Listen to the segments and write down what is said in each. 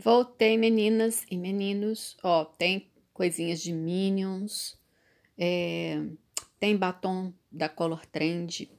Voltei, meninas e meninos. Ó, tem coisinhas de Minions, é, tem batom da Color Trend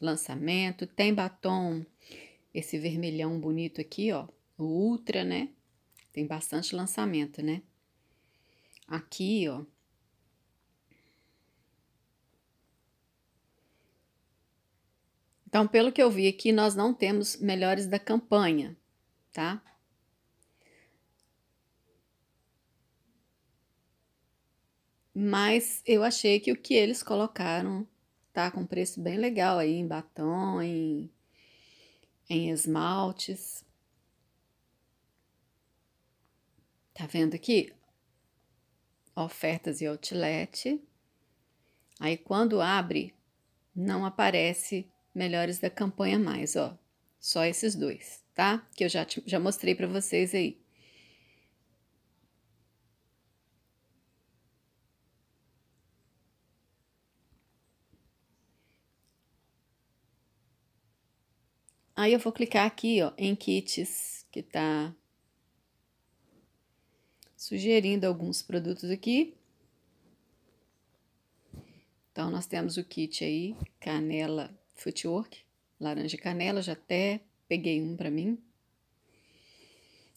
lançamento, tem batom esse vermelhão bonito aqui, ó, o Ultra, né? Tem bastante lançamento, né? Aqui, ó. Então, pelo que eu vi aqui, nós não temos melhores da campanha, tá? Mas eu achei que o que eles colocaram tá com preço bem legal aí em batom, em, em esmaltes. Tá vendo aqui? Ofertas e outlet. Aí quando abre, não aparece melhores da campanha mais, ó. Só esses dois, tá? Que eu já, te, já mostrei para vocês aí. Aí eu vou clicar aqui ó, em kits, que está sugerindo alguns produtos aqui. Então, nós temos o kit aí, canela footwork, laranja e canela, já até peguei um para mim.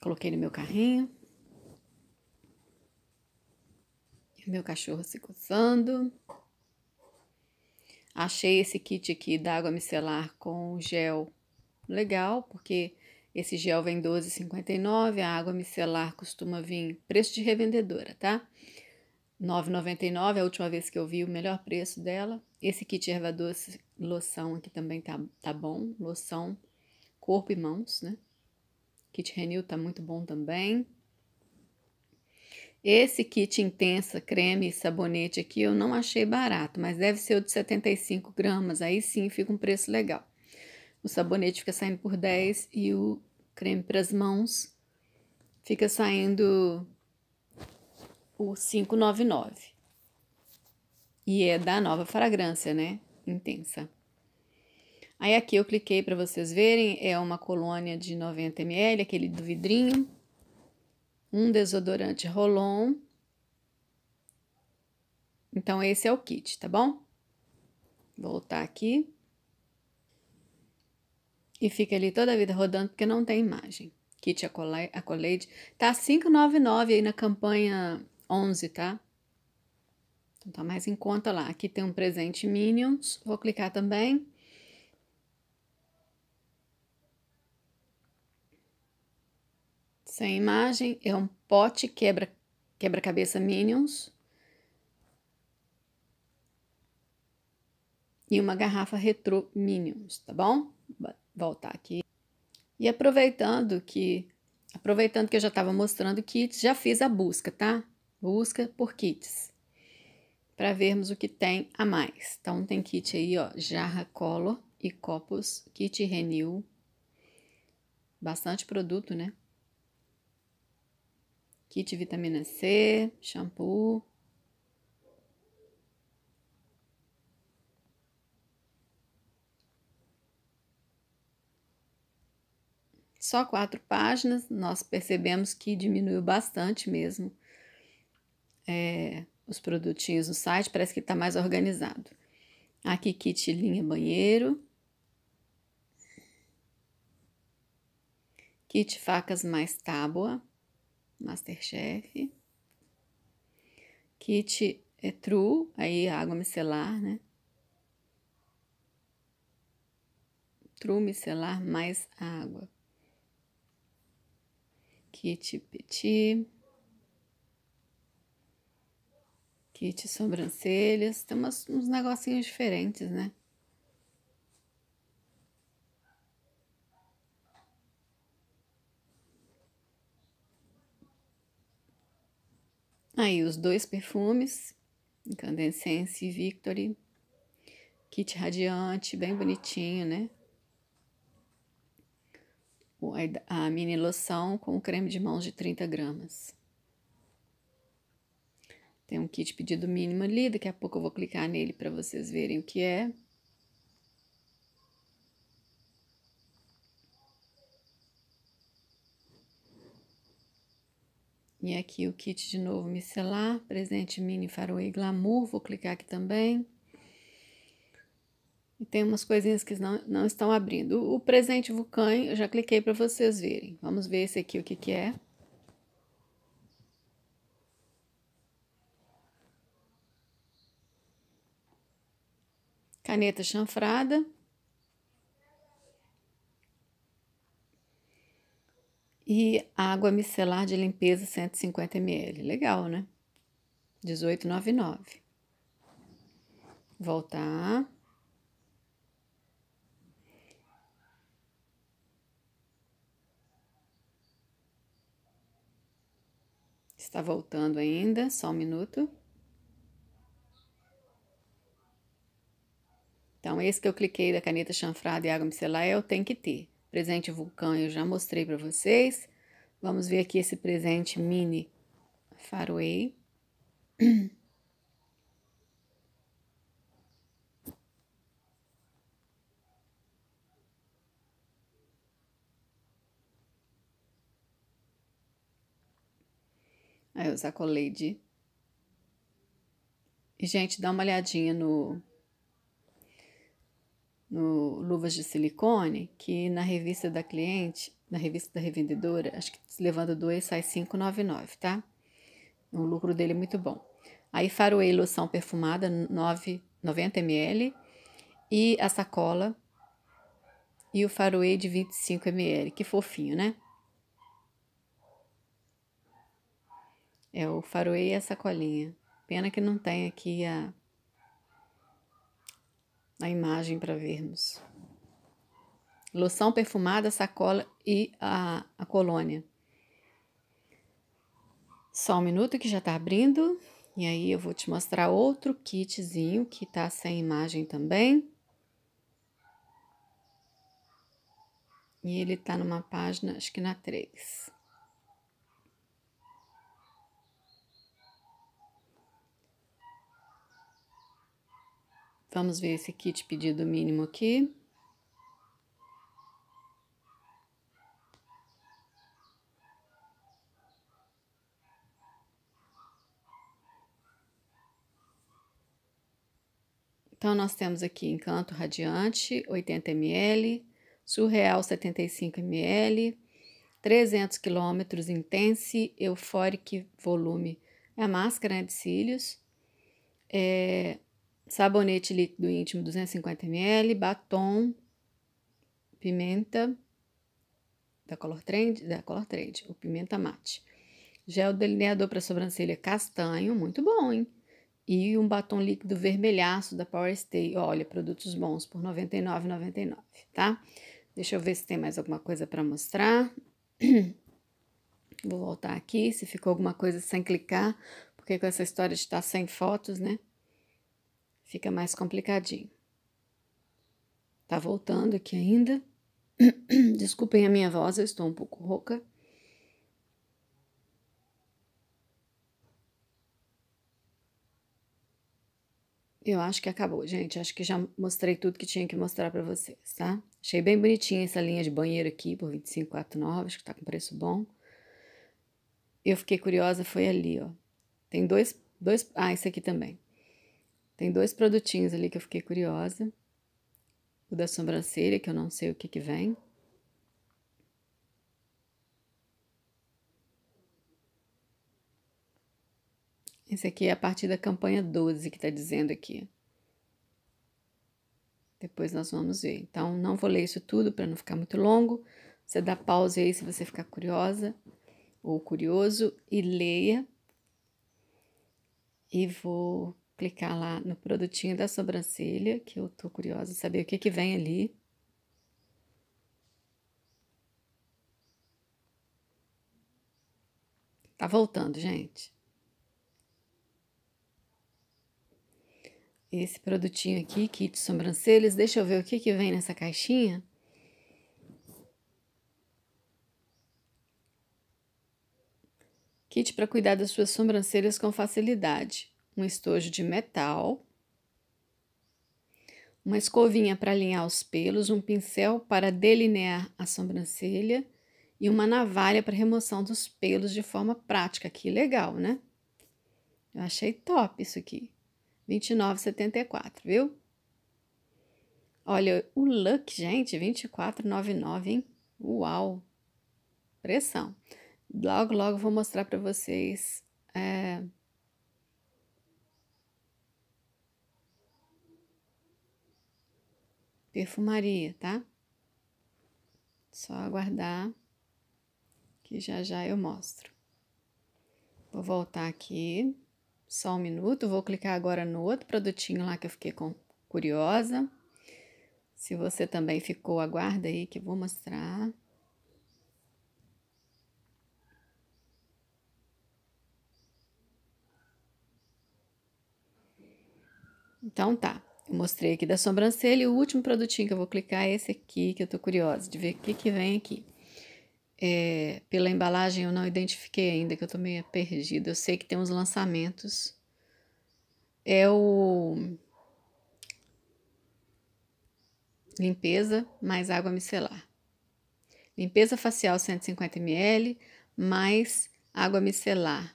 Coloquei no meu carrinho. Meu cachorro se coçando. Achei esse kit aqui da água micelar com gel Legal, porque esse gel vem 12,59, a água micelar costuma vir preço de revendedora, tá? 9,99 é a última vez que eu vi o melhor preço dela. Esse kit erva doce loção aqui também tá, tá bom, loção corpo e mãos, né? Kit Renew tá muito bom também. Esse kit intensa, creme e sabonete aqui eu não achei barato, mas deve ser o de 75 gramas, aí sim fica um preço legal o sabonete fica saindo por 10 e o creme para as mãos fica saindo por 599. E é da nova fragrância, né? Intensa. Aí aqui eu cliquei para vocês verem, é uma colônia de 90 ml, aquele do vidrinho, um desodorante Rolon. Então esse é o kit, tá bom? Voltar aqui e fica ali toda a vida rodando porque não tem imagem. Kit Acolade tá 599 aí na campanha 11, tá? Então tá mais em conta lá. Aqui tem um presente Minions, vou clicar também. Sem imagem, é um pote quebra quebra-cabeça Minions. E uma garrafa Retro Minions, tá bom? voltar aqui. E aproveitando que aproveitando que eu já estava mostrando kits, já fiz a busca, tá? Busca por kits. Para vermos o que tem a mais. Então tem kit aí, ó, jarra cola e copos, kit renew. Bastante produto, né? Kit vitamina C, shampoo, só quatro páginas, nós percebemos que diminuiu bastante mesmo é, os produtinhos no site, parece que está mais organizado. Aqui, kit linha banheiro. Kit facas mais tábua, Masterchef. Kit é true, aí água micelar, né? True micelar mais água kit petit, kit sobrancelhas, tem umas, uns negocinhos diferentes, né? Aí os dois perfumes, Incandescence e Victory, kit radiante, bem bonitinho, né? a mini loção com creme de mãos de 30 gramas. Tem um kit pedido mínimo ali, daqui a pouco eu vou clicar nele para vocês verem o que é. E aqui o kit de novo micelar, presente mini e glamour, vou clicar aqui também. E tem umas coisinhas que não, não estão abrindo. O, o presente vulcão, eu já cliquei para vocês verem. Vamos ver esse aqui, o que que é. Caneta chanfrada. E água micelar de limpeza 150 ml. Legal, né? 18,99. Voltar. Está voltando ainda, só um minuto. Então, esse que eu cliquei da caneta chanfrada e água micelar é o Tem Que Ter. Presente vulcão eu já mostrei para vocês. Vamos ver aqui esse presente mini faroei. Aí eu sacolei de. E, gente, dá uma olhadinha no. No Luvas de Silicone, que na revista da cliente, na revista da revendedora, acho que levando dois sai 5,99, tá? O lucro dele é muito bom. Aí faroei loção perfumada, 9, 90 ml, e a sacola e o faroei de 25 ml. Que fofinho, né? É o faroe e a sacolinha. Pena que não tem aqui a, a imagem para vermos. Loção perfumada, sacola e a, a colônia. Só um minuto que já está abrindo. E aí eu vou te mostrar outro kitzinho que está sem imagem também. E ele está numa página, acho que na 3. Vamos ver esse kit pedido mínimo aqui. Então, nós temos aqui Encanto Radiante, 80 ml, Surreal, 75 ml, 300 quilômetros Intense Euphoric Volume. É a máscara né, de cílios. É, sabonete líquido íntimo 250 ml, batom, pimenta da Color Trend, da Color Trend, o pimenta mate. Gel delineador para sobrancelha castanho, muito bom, hein? E um batom líquido vermelhaço da Power Stay. Olha, produtos bons por R$ 99,99, tá? Deixa eu ver se tem mais alguma coisa para mostrar. Vou voltar aqui, se ficou alguma coisa sem clicar, porque com essa história de estar tá sem fotos, né? fica mais complicadinho. Tá voltando aqui ainda. Desculpem a minha voz, eu estou um pouco rouca. Eu acho que acabou, gente. Acho que já mostrei tudo que tinha que mostrar para vocês, tá? Achei bem bonitinha essa linha de banheiro aqui por 25,49, acho que tá com preço bom. Eu fiquei curiosa foi ali, ó. Tem dois, dois, ah, esse aqui também. Tem dois produtinhos ali que eu fiquei curiosa. O da sobrancelha, que eu não sei o que que vem. Esse aqui é a partir da campanha 12 que está dizendo aqui. Depois nós vamos ver. Então, não vou ler isso tudo para não ficar muito longo. Você dá pausa aí se você ficar curiosa ou curioso e leia. E vou clicar lá no produtinho da sobrancelha, que eu tô curiosa de saber o que que vem ali. Tá voltando, gente. Esse produtinho aqui, kit sobrancelhas, deixa eu ver o que que vem nessa caixinha. Kit para cuidar das suas sobrancelhas com facilidade um estojo de metal, uma escovinha para alinhar os pelos, um pincel para delinear a sobrancelha e uma navalha para remoção dos pelos de forma prática. Que legal, né? Eu achei top isso aqui. 29,74, viu? Olha, o look, gente, 24,99, hein? Uau! Pressão. Logo, logo vou mostrar para vocês é, perfumaria, tá? Só aguardar que já já eu mostro. Vou voltar aqui, só um minuto, vou clicar agora no outro produtinho lá que eu fiquei com, curiosa. Se você também ficou, aguarda aí que eu vou mostrar. Então tá mostrei aqui da sobrancelha e o último produtinho que eu vou clicar é esse aqui, que eu tô curiosa de ver o que que vem aqui. É, pela embalagem eu não identifiquei ainda, que eu tô meio perdida. Eu sei que tem uns lançamentos. É o... Limpeza mais água micelar. Limpeza facial 150 ml mais água micelar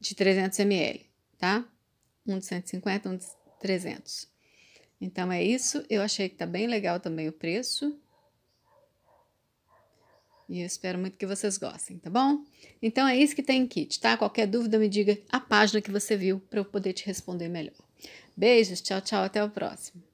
de 300 ml, tá? Um de 150, um de 300. Então é isso, eu achei que tá bem legal também o preço. E eu espero muito que vocês gostem, tá bom? Então é isso que tem em kit, tá? Qualquer dúvida me diga a página que você viu para eu poder te responder melhor. Beijos, tchau, tchau, até o próximo.